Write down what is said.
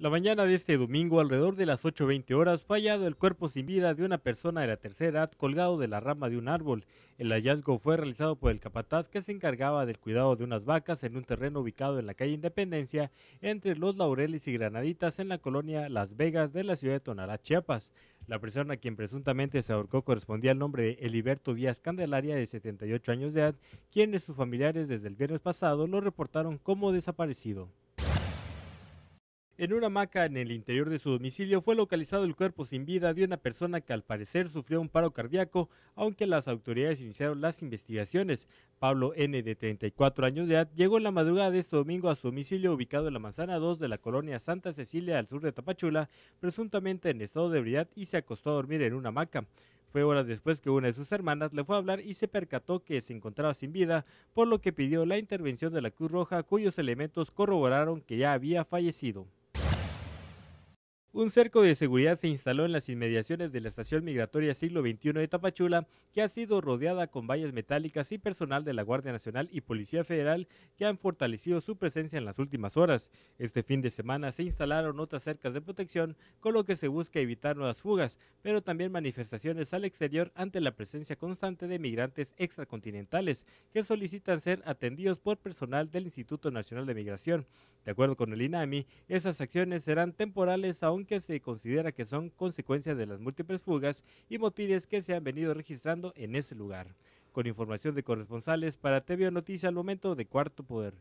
La mañana de este domingo, alrededor de las 8.20 horas, fue hallado el cuerpo sin vida de una persona de la tercera edad colgado de la rama de un árbol. El hallazgo fue realizado por el capataz que se encargaba del cuidado de unas vacas en un terreno ubicado en la calle Independencia, entre Los Laureles y Granaditas, en la colonia Las Vegas de la ciudad de Tonalá, Chiapas. La persona a quien presuntamente se ahorcó correspondía al nombre de Eliberto Díaz Candelaria, de 78 años de edad, quienes sus familiares desde el viernes pasado lo reportaron como desaparecido. En una hamaca en el interior de su domicilio fue localizado el cuerpo sin vida de una persona que al parecer sufrió un paro cardíaco, aunque las autoridades iniciaron las investigaciones. Pablo N., de 34 años de edad, llegó en la madrugada de este domingo a su domicilio ubicado en la manzana 2 de la colonia Santa Cecilia, al sur de Tapachula, presuntamente en estado de ebriedad y se acostó a dormir en una hamaca. Fue horas después que una de sus hermanas le fue a hablar y se percató que se encontraba sin vida, por lo que pidió la intervención de la Cruz Roja, cuyos elementos corroboraron que ya había fallecido. Un cerco de seguridad se instaló en las inmediaciones de la estación migratoria siglo XXI de Tapachula, que ha sido rodeada con vallas metálicas y personal de la Guardia Nacional y Policía Federal que han fortalecido su presencia en las últimas horas. Este fin de semana se instalaron otras cercas de protección, con lo que se busca evitar nuevas fugas, pero también manifestaciones al exterior ante la presencia constante de migrantes extracontinentales que solicitan ser atendidos por personal del Instituto Nacional de Migración. De acuerdo con el INAMI, esas acciones serán temporales aún que se considera que son consecuencias de las múltiples fugas y motines que se han venido registrando en ese lugar. Con información de corresponsales para TV Noticias al momento de Cuarto Poder.